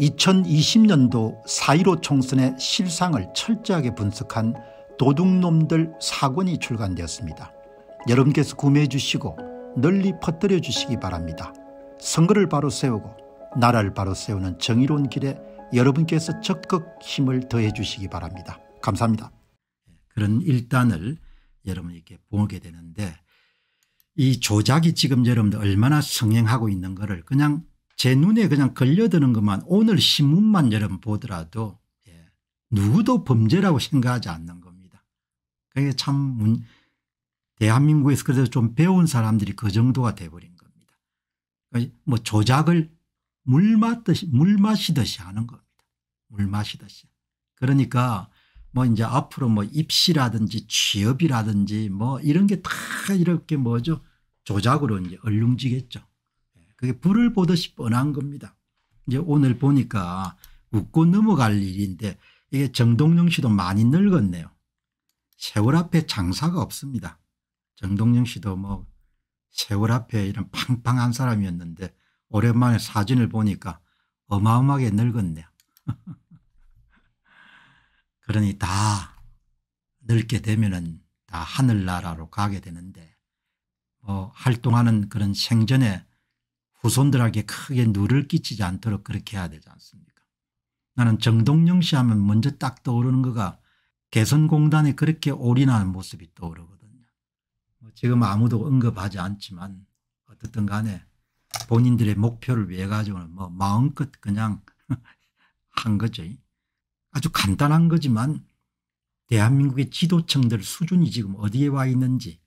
2020년도 4.15 총선의 실상을 철저하게 분석한 도둑놈들 사권이 출간되었습니다. 여러분께서 구매해 주시고 널리 퍼뜨려 주시기 바랍니다. 선거를 바로 세우고 나라를 바로 세우는 정의로운 길에 여러분께서 적극 힘을 더해 주시기 바랍니다. 감사합니다. 그런 일단을 여러분에 보게 되는데 이 조작이 지금 여러분들 얼마나 성행하고 있는 것을 그냥 제 눈에 그냥 걸려드는 것만 오늘 신문만 여러분 보더라도 예, 누구도 범죄라고 생각하지 않는 겁니다. 그게 참 문, 대한민국에서 그래서 좀 배운 사람들이 그 정도가 돼버린 겁니다. 그 뭐 조작을 물 마듯이 물 마시듯이 하는 겁니다. 물 마시듯이. 그러니까 뭐 이제 앞으로 뭐 입시라든지 취업이라든지 뭐 이런 게 다 이렇게 뭐죠 조작으로 이제 얼룽지겠죠. 그게 불을 보듯이 뻔한 겁니다. 이제 오늘 보니까 웃고 넘어갈 일인데 이게 정동영 씨도 많이 늙었네요. 세월 앞에 장사가 없습니다. 정동영 씨도 뭐 세월 앞에 이런 팡팡한 사람이었는데 오랜만에 사진을 보니까 어마어마하게 늙었네요. 그러니 다 늙게 되면은 다 하늘나라로 가게 되는데 뭐 활동하는 그런 생전에 후손들에게 크게 누를 끼치지 않도록 그렇게 해야 되지 않습니까? 나는 정동영 씨 하면 먼저 딱 떠오르는 거가 개선공단에 그렇게 올인하는 모습이 떠오르거든요. 뭐 지금 아무도 언급하지 않지만 어떻든 간에 본인들의 목표를 위해 가지고는 뭐 마음껏 그냥 한 거죠. 아주 간단한 거지만 대한민국의 지도층들 수준이 지금 어디에 와 있는지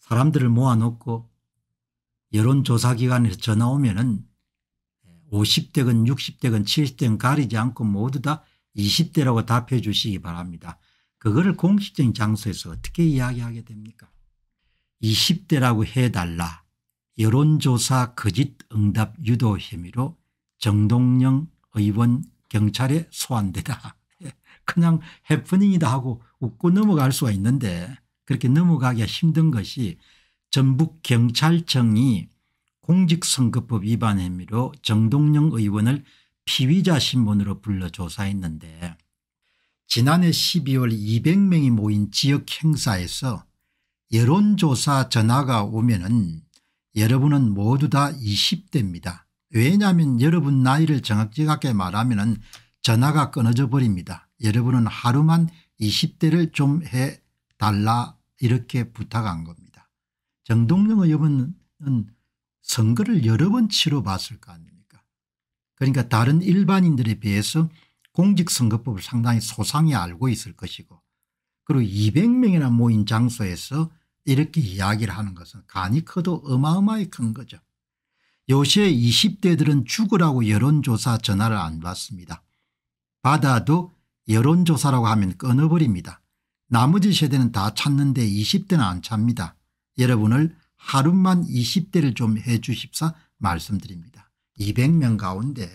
사람들을 모아놓고 여론조사기관에서 전화 오면은 50대건 60대건 70대건 가리지 않고 모두 다 20대라고 답해 주시기 바랍니다. 그거를 공식적인 장소에서 어떻게 이야기하게 됩니까 20대라고 해달라 여론조사 거짓 응답 유도 혐의로 정동영 의원 경찰에 소환되다. 그냥 해프닝이다 하고 웃고 넘어갈 수가 있는데 그렇게 넘어가기가 힘든 것이 전북경찰청이 공직선거법 위반 혐의로 정동영 의원을 피의자 신분으로 불러 조사했는데 지난해 12월 200명이 모인 지역 행사에서 여론조사 전화가 오면 은 여러분은 모두 다 20대입니다. 왜냐하면 여러분 나이를 정확하게 말하면 은 전화가 끊어져 버립니다. 여러분은 하루만 20대를 좀 해달라 이렇게 부탁한 겁니다. 정동영 의원은 선거를 여러 번 치러봤을 거 아닙니까 그러니까 다른 일반인들에 비해서 공직선거법을 상당히 소상히 알고 있을 것이고 그리고 200명이나 모인 장소에서 이렇게 이야기를 하는 것은 간이 커도 어마어마히 큰 거죠. 요새 20대들은 죽으라고 여론조사 전화를 안 받습니다. 받아도 여론조사라고 하면 끊어버립니다. 나머지 세대는 다 찾는데 20대는 안 찹니다. 여러분을 하루만 20대를 좀 해 주십사 말씀드립니다. 200명 가운데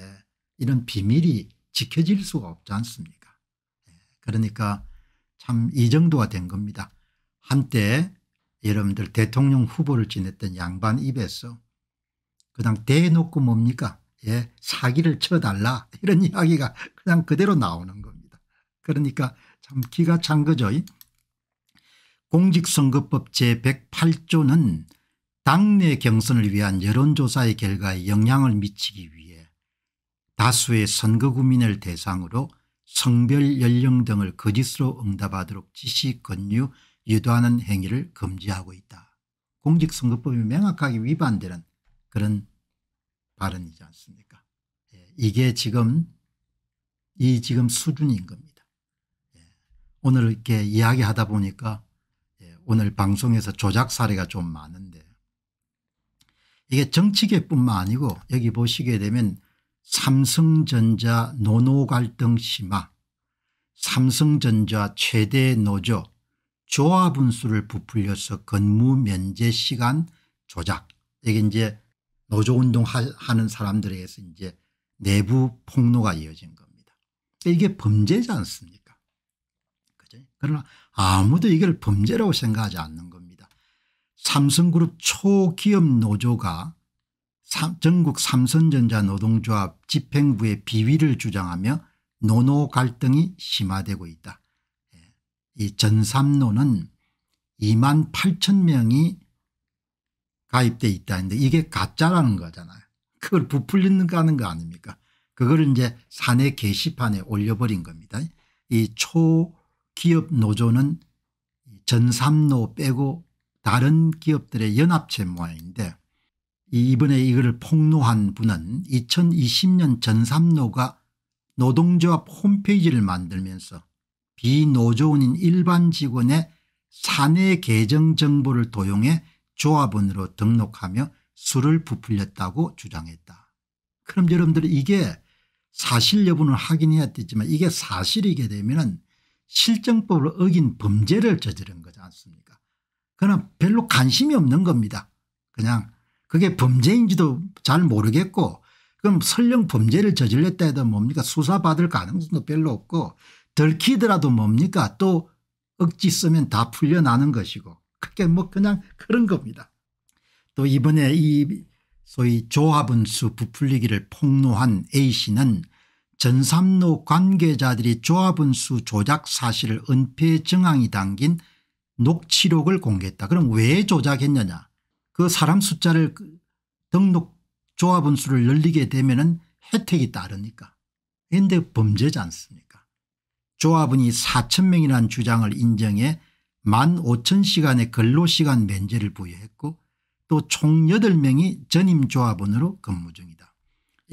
이런 비밀이 지켜질 수가 없지 않습니까 예, 그러니까 참 이 정도가 된 겁니다. 한때 여러분들 대통령 후보를 지냈던 양반 입에서 그냥 대놓고 뭡니까 예, 사기를 쳐달라 이런 이야기가 그냥 그대로 나오는 겁니다. 그러니까 참 기가 찬 거죠. 공직선거법 제108조는 당내 경선을 위한 여론조사의 결과에 영향을 미치기 위해 다수의 선거구민을 대상으로 성별 연령 등을 거짓으로 응답하도록 지시 권유 유도하는 행위를 금지하고 있다. 공직선거법이 명확하게 위반되는 그런 발언이지 않습니까 예, 이게 지금 이 지금 수준인 겁니다. 예, 오늘 이렇게 이야기하다 보니까 오늘 방송에서 조작 사례가 좀 많은데 이게 정치계뿐만 아니고 여기 보시게 되면 삼성전자 노노 갈등 심화 삼성전자 최대 노조 조합분수를 부풀려서 근무 면제 시간 조작 이게 이제 노조운동 하는 사람들에게서 이제 내부 폭로가 이어진 겁니다. 이게 범죄지 않습니까 거죠. 그러나 아무도 이걸 범죄라고 생각하지 않는 겁니다. 삼성그룹 초기업 노조가 전국 삼성전자 노동조합 집행부의 비위를 주장하며 노노 갈등이 심화되고 있다. 예. 이 전삼노는 2만 8천 명이 가입돼 있다는데 이게 가짜라는 거잖아요. 그걸 부풀리는가는 거 아닙니까? 그걸 이제 사내 게시판에 올려버린 겁니다. 이초 기업 노조는 전삼노 빼고 다른 기업들의 연합체 모양인데 이번에 이걸 폭로한 분은 2020년 전삼노가 노동조합 홈페이지를 만들면서 비노조원인 일반 직원의 사내 계정 정보를 도용해 조합원으로 등록하며 수를 부풀렸다고 주장했다. 그럼 여러분들 이게 사실 여부는 확인해야 되지만 이게 사실이게 되면 실정법을 어긴 범죄를 저지른 거지 않습니까 그러나 별로 관심이 없는 겁니다. 그냥 그게 범죄인지도 잘 모르겠고 그럼 설령 범죄를 저질렀다 해도 뭡니까 수사받을 가능성도 별로 없고 들키더라도 뭡니까 또 억지 쓰면 다 풀려나는 것이고 그게 뭐 그냥 그런 겁니다. 또 이번에 이 소위 조합은수 부풀리기를 폭로한 A씨는 전삼로 관계자들이 조합원수 조작 사실을 은폐 정황이 담긴 녹취록을 공개했다. 그럼 왜 조작했느냐 그 사람 숫자를 그 등록 조합원수를 늘리게 되면 은 혜택이 따르니까. 그런데 범죄지 않습니까 조합원이 4천 명이라는 주장을 인정해 1만 5천 시간의 근로시간 면제를 부여했고 또 총 8명이 전임 조합원으로 근무 중이다.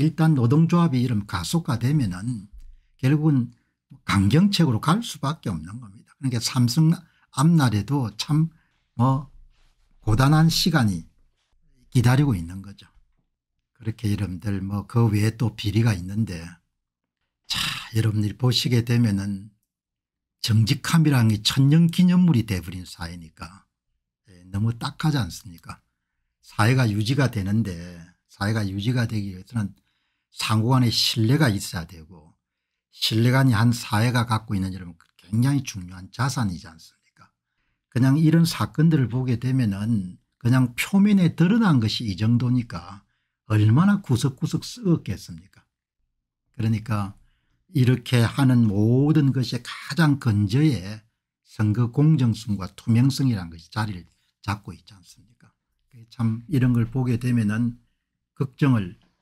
일단 노동조합이 이름 가속화되면 은 결국은 강경책으로 갈 수밖에 없는 겁니다. 그러니까 삼성 앞날에도 참 뭐 고단한 시간이 기다리고 있는 거죠. 그렇게 여러분들 뭐 그 외에 또 비리가 있는데 자 여러분들이 보시게 되면은 정직함이라게 천년 기념물이 돼버린 사회니까 예, 너무 딱하지 않습니까 사회가 유지가 되는데 사회가 유지가 되기 위해서는 상호 간의 신뢰가 있어야 되고 신뢰관이 한 사회가 갖고 있는 여러 굉장히 중요한 자산이지 않습니까 그냥 이런 사건들을 보게 되면 은 그냥 표면에 드러난 것이 이 정도니까 얼마나 구석구석 쓰었겠습니까 그러니까 이렇게 하는 모든 것이 가장 근저에 선거 공정성과 투명성이라는 것이 자리를 잡고 있지 않습니까 참 이런 걸 보게 되면 은 걱정을